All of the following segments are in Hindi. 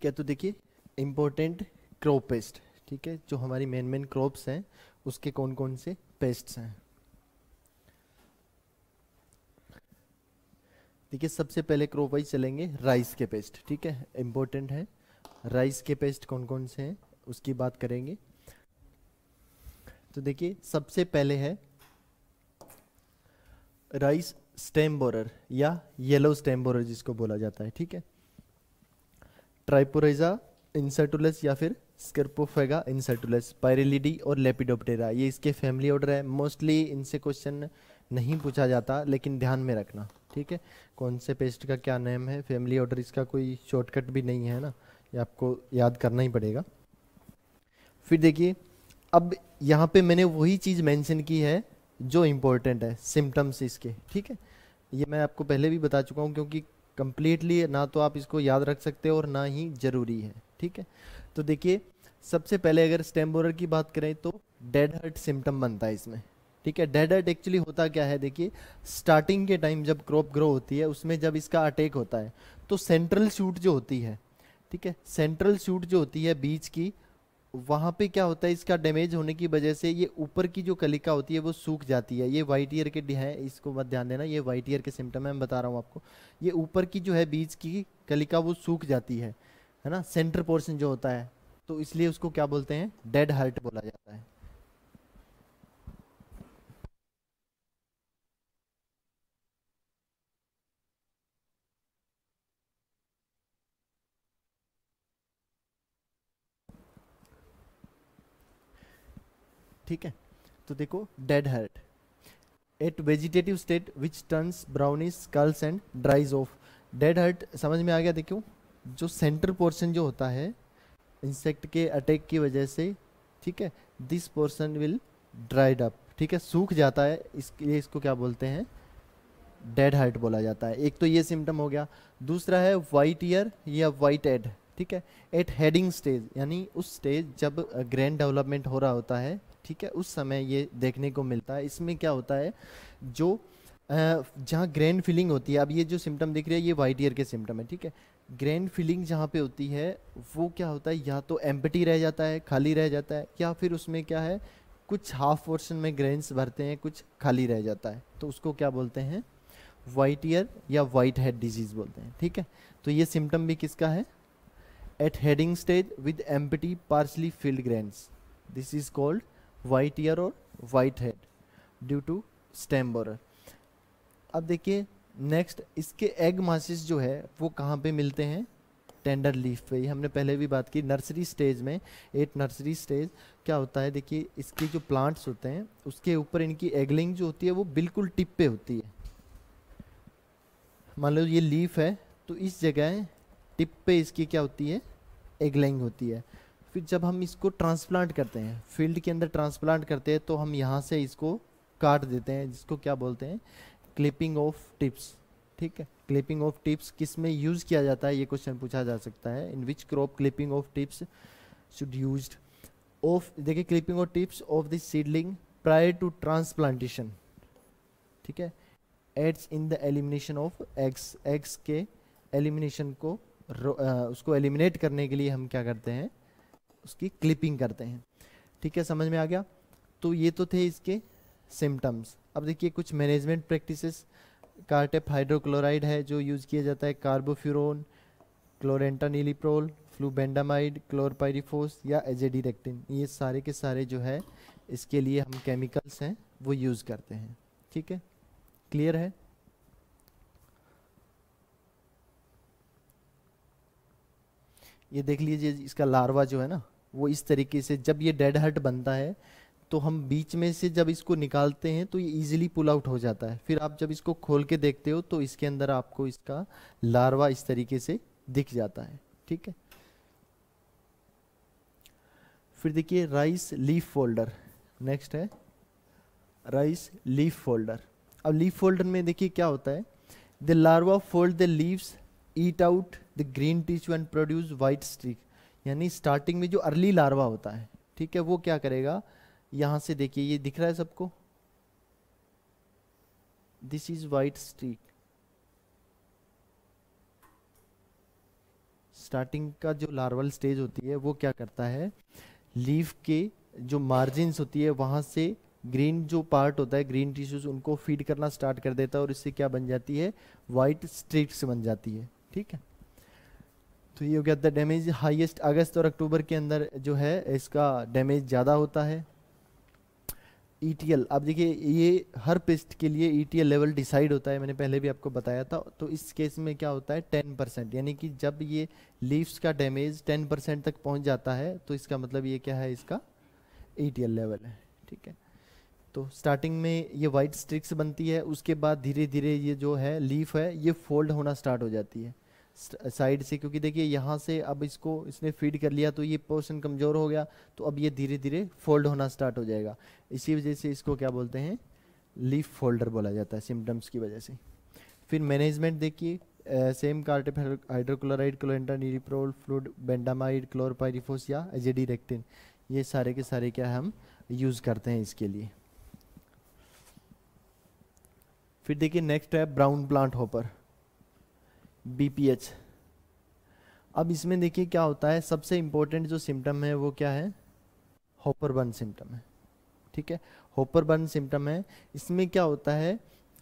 ठीक है तो देखिए इम्पोर्टेंट क्रॉप पेस्ट ठीक है जो हमारी मेन मेन क्रॉप्स हैं उसके कौन कौन से पेस्ट्स हैं देखिए सबसे पहले क्रॉप वाइज चलेंगे राइस के पेस्ट ठीक है इम्पोर्टेंट है राइस के पेस्ट कौन कौन से हैं उसकी बात करेंगे तो देखिए सबसे पहले है राइस स्टेम बोरर या येलो स्टेम बोरर जिसको बोला जाता है ठीक है ट्राइपोरेजा इंसेटुलस या फिर स्कर्पोफेगा इंसेटुलस पायरेलिडी और लेपिडोप्टेरा ये इसके फैमिली ऑर्डर है मोस्टली इनसे क्वेश्चन नहीं पूछा जाता लेकिन ध्यान में रखना ठीक है कौन से पेस्ट का क्या नेम है फैमिली ऑर्डर इसका कोई शॉर्टकट भी नहीं है ना ये आपको याद करना ही पड़ेगा फिर देखिए अब यहाँ पे मैंने वही चीज़ मेंशन की है जो इम्पोर्टेंट है सिम्टम्स इसके ठीक है ये मैं आपको पहले भी बता चुका हूँ क्योंकि कम्प्लीटली ना तो आप इसको याद रख सकते हो और ना ही ज़रूरी है ठीक है तो देखिए सबसे पहले अगर स्टेम्बोरर की बात करें तो डेड हर्ट सिम्टम बनता है इसमें ठीक है डेड हर्ट एक्चुअली होता क्या है देखिए स्टार्टिंग के टाइम जब क्रॉप ग्रो होती है उसमें जब इसका अटैक होता है तो सेंट्रल शूट जो होती है ठीक है सेंट्रल शूट जो होती है बीज की वहाँ पे क्या होता है इसका डैमेज होने की वजह से ये ऊपर की जो कलिका होती है वो सूख जाती है ये वाइट ईयर के है इसको मत ध्यान देना ये वाइट ईयर के सिम्टम है मैं बता रहा हूँ आपको ये ऊपर की जो है बीज की कलिका वो सूख जाती है है ना सेंटर पोर्शन जो होता है तो इसलिए उसको क्या बोलते हैं डेड हर्ट बोला जाता है ठीक है तो देखो dead heart at vegetative state which turns brownish curls and dries off dead heart समझ में आ गया देखो जो सेंटर पोर्शन जो होता है इंसेक्ट के अटैक की वजह से ठीक है this portion will dried up ठीक है सूख जाता है इसलिए इसको क्या बोलते हैं डेड हर्ट बोला जाता है एक तो ये सिम्टम हो गया दूसरा है वाइट ईयर या वाइट एड ठीक है एट हेडिंग स्टेज यानी उस स्टेज जब ग्रैंड uh, डेवलपमेंट हो रहा होता है ठीक है उस समय ये देखने को मिलता है इसमें क्या होता है जो जहाँ ग्रैंड फीलिंग होती है अब ये जो सिम्टम दिख रही है ये वाइट ईयर के सिम्टम है ठीक है ग्रैंड फीलिंग जहाँ पे होती है वो क्या होता है या तो एम्पटी रह जाता है खाली रह जाता है या फिर उसमें क्या है कुछ हाफ पोर्शन में ग्रेन्स भरते हैं कुछ खाली रह जाता है तो उसको क्या बोलते हैं वाइट ईयर या वाइट हेड डिजीज़ बोलते हैं ठीक है तो ये सिम्टम भी किसका है at heading stage with empty partially filled grains this is called white ear और white head due to stem borer अब देखिए नेक्स्ट इसके एग मासिस जो है वो कहाँ पे मिलते हैं टेंडर लीफ पे हमने पहले भी बात की नर्सरी स्टेज में एट नर्सरी स्टेज क्या होता है देखिए इसके जो प्लांट्स होते हैं उसके ऊपर इनकी एगलिंग जो होती है वो बिल्कुल टिप पे होती है मान लो ये लीफ है तो इस जगह टिप पे इसकी क्या होती है एगलिंग होती है फिर जब हम इसको ट्रांसप्लांट करते हैं फील्ड के अंदर ट्रांसप्लांट करते हैं तो हम यहाँ से इसको काट देते हैं जिसको क्या बोलते हैं क्लिपिंग ऑफ टिप्स ठीक है क्लिपिंग ऑफ टिप्स किस में यूज़ किया जाता है ये क्वेश्चन पूछा जा सकता है in which crop clipping of tips should use of देखिए clipping of tips of the seedling prior to transplantation ठीक है aids in the elimination of eggs eggs के एलिमिनेशन को आ, उसको एलिमिनेट करने के लिए हम क्या करते हैं उसकी क्लिपिंग करते हैं ठीक है समझ में आ गया तो ये तो थे इसके सिम्टम्स अब देखिए कुछ मैनेजमेंट प्रैक्टिसेस कार्टेप हाइड्रोक्लोराइड है जो यूज़ किया जाता है कार्बोफ्यूरोन क्लोरेंटानिलीप्रोल फ्लूबेंडामाइड क्लोरपाइरिफोस या एजेडिरेक्टिन ये सारे के सारे जो है इसके लिए हम केमिकल्स हैं वो यूज़ करते हैं ठीक है क्लियर है ये देख लीजिए इसका लार्वा जो है ना वो इस तरीके से जब ये डेड हर्ट बनता है तो हम बीच में से जब इसको निकालते हैं तो ये इजीली पुल आउट हो जाता है फिर आप जब इसको खोल के देखते हो तो इसके अंदर आपको इसका लार्वा इस तरीके से दिख जाता है ठीक है फिर देखिए राइस लीफ फोल्डर नेक्स्ट है राइस लीफ फोल्डर अब लीफ फोल्डर में देखिए क्या होता है the larva fold the leaves eat out the green tissue and produce white streak यानी स्टार्टिंग में जो अर्ली लार्वा होता है ठीक है वो क्या करेगा यहां से देखिए ये दिख रहा है सबको this is white streak starting का जो लार्वल स्टेज होती है वो क्या करता है लीफ के जो मार्जिन होती है वहां से ग्रीन जो पार्ट होता है ग्रीन टिश्यूज उनको फीड करना स्टार्ट कर देता है और इससे क्या बन जाती है वाइट स्ट्रीक्स बन जाती है ठीक है तो ये हो गया द डैमेज हाईएस्ट अगस्त और अक्टूबर के अंदर जो है इसका डैमेज ज़्यादा होता है ई e अब देखिए ये हर पिस्ट के लिए ई लेवल डिसाइड होता है मैंने पहले भी आपको बताया था तो इस केस में क्या होता है टेन परसेंट यानी कि जब ये लीव्स का डैमेज टेन परसेंट तक पहुंच जाता है तो इसका मतलब ये क्या है इसका ई e लेवल है ठीक है तो स्टार्टिंग में ये वाइट स्ट्रिक्स बनती है उसके बाद धीरे धीरे ये जो है लीफ है ये फोल्ड होना स्टार्ट हो जाती है साइड से क्योंकि देखिए यहाँ से अब इसको इसने फीड कर लिया तो ये पोर्शन कमज़ोर हो गया तो अब ये धीरे धीरे फोल्ड होना स्टार्ट हो जाएगा इसी वजह से इसको क्या बोलते हैं लीफ फोल्डर बोला जाता है सिम्टम्स की वजह से फिर मैनेजमेंट देखिए same cartap hydrochloride chlorantraniliprole flubendiamide chlorpyrifos या एजेडी रेक्टिन ये सारे के सारे क्या हम यूज़ करते हैं इसके लिए फिर देखिए नेक्स्ट है ब्राउन प्लांट होपर बीपीएच अब इसमें देखिए क्या होता है सबसे इम्पोर्टेंट जो सिम्टम है वो क्या है होपरबर्न बर्न सिम्टम है ठीक है होपरबर्न बर्न सिम्टम है इसमें क्या होता है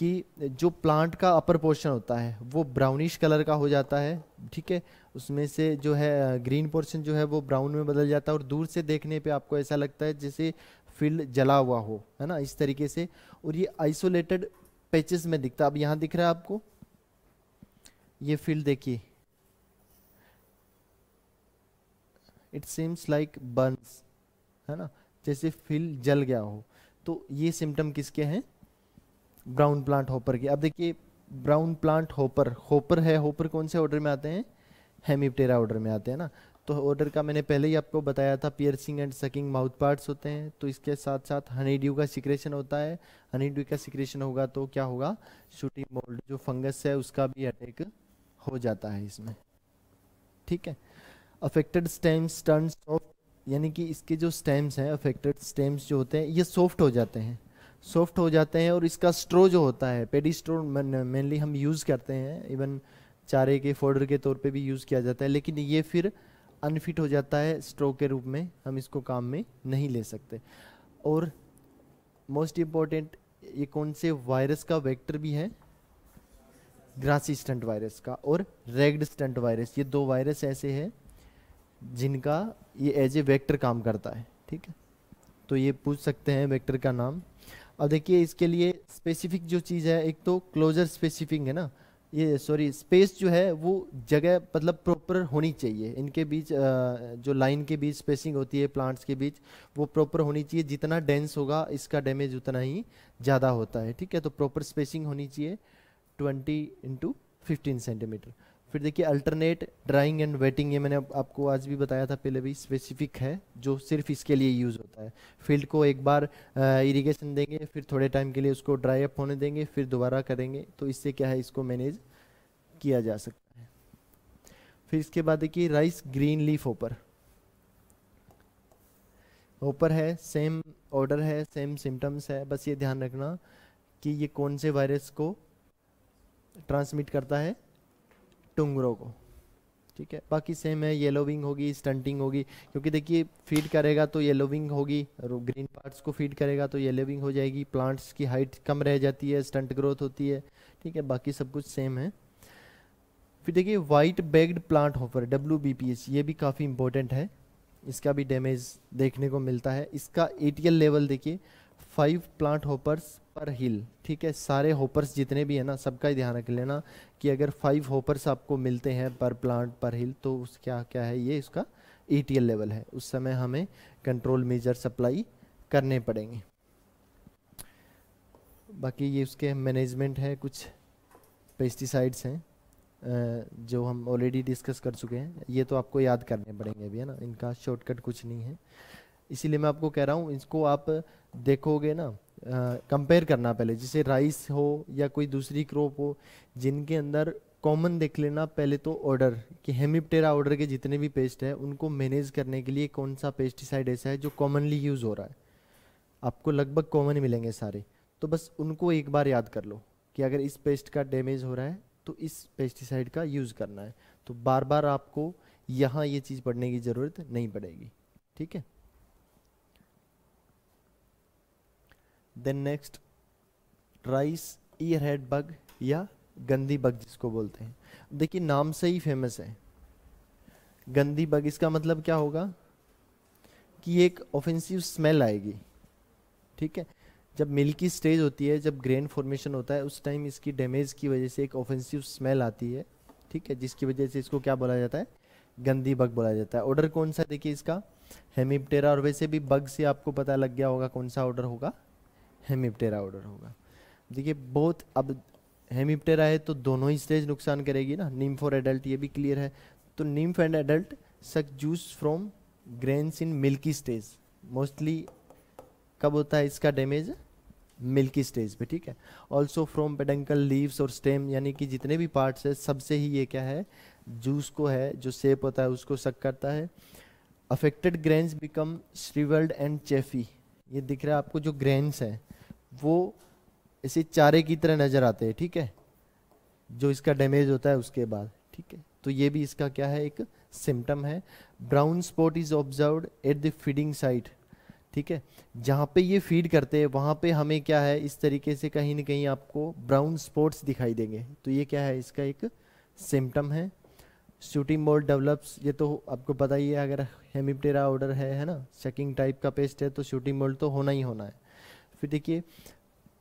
कि जो प्लांट का अपर पोर्शन होता है वो ब्राउनिश कलर का हो जाता है ठीक है उसमें से जो है ग्रीन पोर्शन जो है वो ब्राउन में बदल जाता है और दूर से देखने पे आपको ऐसा लगता है जैसे फील्ड जला हुआ हो है ना इस तरीके से और ये आइसोलेटेड पैचेस में दिखता है अब यहाँ दिख रहा है आपको ये फील्ड देखिए इट सीम्स लाइक बर्न्स है ना जैसे फील्ड जल गया हो तो ये सिम्टम किसके हैं ब्राउन प्लांट होपर के अब देखिए ब्राउन प्लांट होपर होपर है होपर कौन से ऑर्डर में आते हैं हेमिप्टेरा ऑर्डर में आते हैं ना तो ऑर्डर का मैंने पहले ही आपको बताया था piercing and sucking mouth parts होते हैं तो इसके साथ साथ हनी ड्यू का सिक्रेशन होता है हनी ड्यू का सिक्रेशन होगा तो क्या होगा शूटिंग मोल्ड जो फंगस है उसका भी अटैक हो जाता है इसमें ठीक है अफेक्टेड स्टेम्स टर्न सॉफ्ट यानी कि इसके जो स्टेम्स हैं अफेक्टेड स्टेम्स जो होते हैं ये सॉफ्ट हो जाते हैं सॉफ्ट हो जाते हैं और इसका स्ट्रो जो होता है पेडी स्ट्रो मेनली हम यूज़ करते हैं इवन चारे के फोल्डर के तौर पे भी यूज़ किया जाता है लेकिन ये फिर अनफिट हो जाता है स्ट्रो के रूप में हम इसको काम में नहीं ले सकते और मोस्ट इम्पॉर्टेंट ये कौन से वायरस का वेक्टर भी है ग्रासी स्टंट वायरस का और रेग्ड स्टंट वायरस ये दो वायरस ऐसे हैं जिनका ये एज ए वेक्टर काम करता है ठीक है तो ये पूछ सकते हैं वेक्टर का नाम अब देखिए इसके लिए स्पेसिफिक जो चीज़ है एक तो क्लोजर स्पेसिफिक है ना ये सॉरी स्पेस जो है वो जगह मतलब प्रॉपर होनी चाहिए इनके बीच जो लाइन के बीच स्पेसिंग होती है प्लांट्स के बीच वो प्रॉपर होनी चाहिए जितना डेंस होगा इसका डैमेज उतना ही ज़्यादा होता है ठीक है तो प्रॉपर स्पेसिंग होनी चाहिए ट्वेंटी इंटू फिफ्टीन सेंटीमीटर फिर देखिए अल्टरनेट ड्राइंग एंड वेटिंग ये मैंने आपको आज भी बताया था पहले भी स्पेसिफिक है जो सिर्फ इसके लिए यूज़ होता है फील्ड को एक बार इरिगेशन देंगे फिर थोड़े टाइम के लिए उसको ड्राई अप होने देंगे फिर दोबारा करेंगे तो इससे क्या है इसको मैनेज किया जा सकता है फिर इसके बाद देखिए rice green leaf hopper hopper है सेम ऑर्डर है सेम सिम्टम्स है बस ये ध्यान रखना कि ये कौन से वायरस को ट्रांसमिट करता है टुंगरों को ठीक है बाकी सेम है येलो विंग होगी स्टंटिंग होगी क्योंकि देखिए फीड करेगा तो येलो विंग होगी ग्रीन पार्ट्स को फीड करेगा तो येलो विंग हो जाएगी प्लांट्स की हाइट कम रह जाती है स्टंट ग्रोथ होती है ठीक है बाकी सब कुछ सेम है फिर देखिए white backed plant hopper W ये भी काफ़ी इंपॉर्टेंट है इसका भी डैमेज देखने को मिलता है इसका ए लेवल देखिए फाइव प्लांट होपर्स पर हिल ठीक है सारे होपर्स जितने भी हैं ना सबका ही ध्यान रख लेना कि अगर फाइव होपर्स आपको मिलते हैं पर प्लांट पर हिल तो उस क्या क्या है ये इसका एल लेवल है उस समय हमें कंट्रोल मेजर सप्लाई करने पड़ेंगे बाकी ये उसके मैनेजमेंट है कुछ पेस्टिसाइड्स हैं जो हम ऑलरेडी डिस्कस कर चुके हैं ये तो आपको याद करने पड़ेंगे अभी है ना इनका शॉर्टकट कुछ नहीं है इसीलिए मैं आपको कह रहा हूँ इसको आप देखोगे ना कंपेयर करना पहले जैसे राइस हो या कोई दूसरी क्रॉप हो जिनके अंदर कॉमन देख लेना पहले तो ऑर्डर कि हेमिप्टेरा ऑर्डर के जितने भी पेस्ट है उनको मैनेज करने के लिए कौन सा पेस्टिसाइड ऐसा है जो कॉमनली यूज़ हो रहा है आपको लगभग कॉमन मिलेंगे सारे तो बस उनको एक बार याद कर लो कि अगर इस पेस्ट का डैमेज हो रहा है तो इस पेस्टिसाइड का यूज़ करना है तो बार बार आपको यहाँ ये चीज़ पढ़ने की ज़रूरत नहीं पड़ेगी ठीक है then next rice ear head bug या गंदी बग जिसको बोलते हैं देखिए नाम से ही फेमस है गंदी बग इसका मतलब क्या होगा कि एक ऑफेंसिव स्मेल आएगी ठीक है जब मिल्की स्टेज होती है जब ग्रेन फॉर्मेशन होता है उस टाइम इसकी डैमेज की वजह से एक ऑफेंसिव स्मेल आती है ठीक है जिसकी वजह से इसको क्या बोला जाता है गंदी बग बोला जाता है ऑर्डर कौन सा देखिए इसका हेमिप्टेरा और वैसे भी बग से आपको पता लग गया होगा कौन सा ऑर्डर होगा हेमिप्टेरा ऑर्डर होगा देखिए बहुत अब हेमिप्टेरा है तो दोनों ही स्टेज नुकसान करेगी ना नीम फॉर एडल्ट ये भी क्लियर है तो nymph for adult suck juice from grains in milky stage mostly कब होता है इसका डैमेज मिल्की स्टेज पे ठीक है ऑल्सो फ्रॉम पेडंकल लीव्स और स्टेम यानी कि जितने भी पार्ट्स है सबसे ही ये क्या है जूस को है जो सेप होता है उसको सक करता है affected grains become shrivelled and chaffy ये दिख रहा है आपको जो ग्रेन्स है वो ऐसे चारे की तरह नज़र आते हैं ठीक है जो इसका डैमेज होता है उसके बाद ठीक है तो ये भी इसका क्या है एक सिम्टम है brown spot is observe at the feeding site ठीक है जहाँ पे ये फीड करते हैं वहाँ पे हमें क्या है इस तरीके से कहीं ना कहीं आपको ब्राउन स्पॉट्स दिखाई देंगे तो ये क्या है इसका एक सिम्टम है शूटिंग मोड डेवलप्स ये तो आपको पता ही है अगर हेमिप्टेरा ऑर्डर है है ना चेकिंग टाइप का पेस्ट है तो शूटिंग मोल्ड तो होना ही होना है फिर देखिए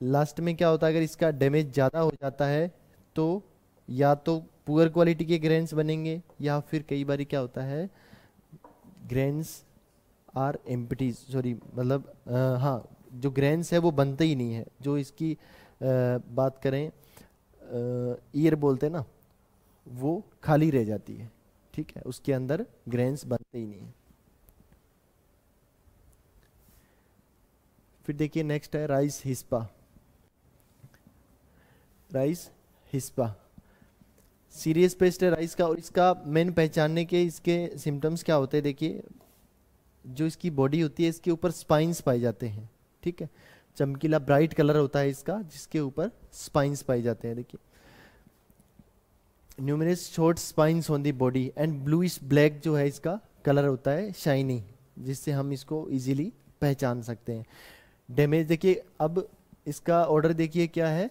लास्ट में क्या होता है अगर इसका डैमेज ज़्यादा हो जाता है तो या तो पुअर क्वालिटी के ग्रेन्स बनेंगे या फिर कई बार क्या होता है ग्रेन्स आर एम्पटीज सॉरी मतलब हाँ जो ग्रेन्स है वो बनते ही नहीं है जो इसकी आ, बात करें ईयर बोलते हैं ना वो खाली रह जाती है ठीक है उसके अंदर ग्रेन्स बनते ही नहीं है फिर देखिए नेक्स्ट है rice hispa rice hispa serious pest है राइस का और इसका मेन पहचानने के इसके सिम्टम्स क्या होते हैं देखिए जो इसकी बॉडी होती है इसके ऊपर स्पाइंस पाए जाते हैं ठीक है चमकीला ब्राइट कलर होता है इसका जिसके ऊपर स्पाइंस पाए जाते हैं देखिए numerous short spines on the body and bluish black जो है इसका कलर होता है शाइनी जिससे हम इसको इजीली पहचान सकते हैं डैमेज देखिए अब इसका ऑर्डर देखिए क्या है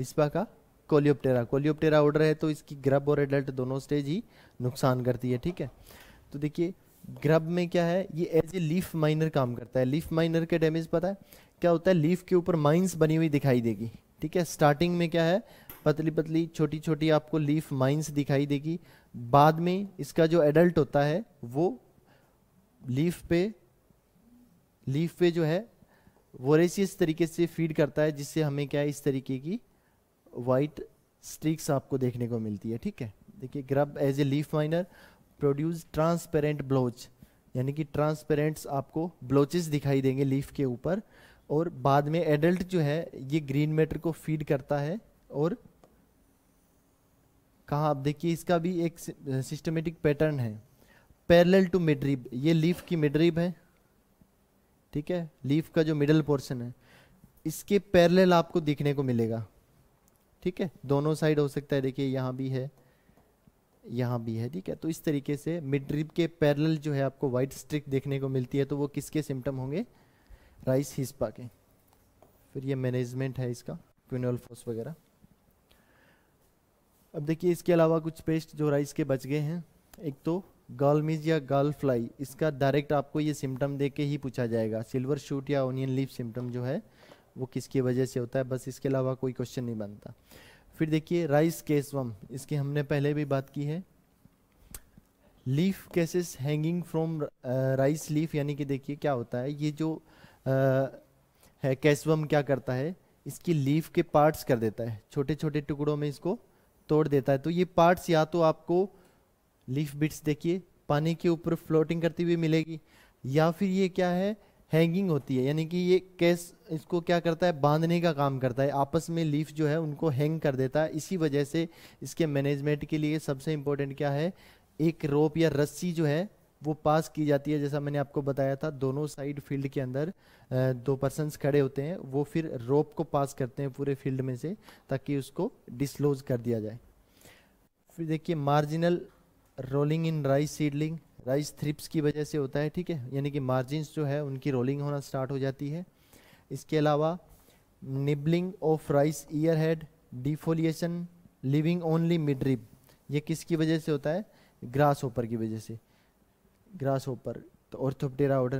इस्पा का कोलियोप्टेरा कोलियोप्टेरा ऑर्डर है तो इसकी ग्रब और एडल्ट दोनों स्टेज ही नुकसान करती है ठीक है तो देखिए ग्रब में क्या है ये एज ए लीफ माइनर काम करता है लीफ माइनर के डैमेज पता है क्या होता है लीफ के ऊपर माइंस बनी हुई दिखाई देगी ठीक है स्टार्टिंग में क्या है पतली पतली छोटी छोटी आपको लीफ माइंस दिखाई देगी बाद में इसका जो एडल्ट होता है वो लीफ पे लीफ पे जो है वोरेसियस तरीके से फीड करता है जिससे हमें क्या है इस तरीके की वाइट स्ट्रिक्स आपको देखने को मिलती है ठीक है देखिए grub as a leaf miner produce transparent blotch यानी कि ट्रांसपेरेंट्स आपको ब्लोचेस दिखाई देंगे लीफ के ऊपर और बाद में एडल्ट जो है ये ग्रीन मैटर को फीड करता है और कहा आप देखिए इसका भी एक सिस्टमेटिक पैटर्न है पैरेलल टू मिडरिब ये लीफ की मिडरिब है ठीक है लीफ का जो मिडल पोर्शन है इसके पैरेलल आपको देखने को मिलेगा ठीक है दोनों साइड हो सकता है देखिए यहाँ भी है यहाँ भी है ठीक है तो इस तरीके से मिडरिब के पैरेलल जो है आपको वाइट स्ट्रिक देखने को मिलती है तो वो किसके सिम्टम होंगे राइस हिस्पा के फिर ये मैनेजमेंट है इसका फोस वगैरह अब देखिए इसके अलावा कुछ पेस्ट जो राइस के बच गए हैं एक तो गालमिज या गाल फ्लाई इसका डायरेक्ट आपको ये सिम्टम दे के ही पूछा जाएगा सिल्वर शूट या ओनियन लीफ सिम्टम जो है वो किसकी वजह से होता है बस इसके अलावा कोई क्वेश्चन नहीं बनता फिर देखिए राइस केसवम इसकी हमने पहले भी बात की है leaf cases hanging from rice leaf यानी कि देखिए क्या होता है ये जो आ, uh, है कैसवम क्या करता है इसकी लीफ के पार्ट्स कर देता है छोटे छोटे टुकड़ों में इसको तोड़ देता है तो ये पार्ट्स या तो आपको लीफ बिट्स देखिए पानी के ऊपर फ्लोटिंग करती हुई मिलेगी या फिर ये क्या है हैंगिंग होती है यानी कि ये कैस इसको क्या करता है बांधने का काम करता है आपस में लीफ जो है उनको हैंग कर देता है इसी वजह से इसके मैनेजमेंट के लिए सबसे इम्पोर्टेंट क्या है एक रोप या रस्सी जो है वो पास की जाती है जैसा मैंने आपको बताया था दोनों साइड फील्ड के अंदर दो पर्सनस खड़े होते हैं वो फिर रोप को पास करते हैं पूरे फील्ड में से ताकि उसको डिस्लोज कर दिया जाए फिर देखिए marginal rolling in rice seedling rice thrips की वजह से होता है ठीक है यानी कि मार्जिन जो है उनकी रोलिंग होना स्टार्ट हो जाती है इसके अलावा nibbling of rice ear head defoliation leaving only midrib ये किसकी वजह से होता है ग्रास ओपर की वजह से ग्रास होपर तो ऑर्थोप्टेरा ऑर्डर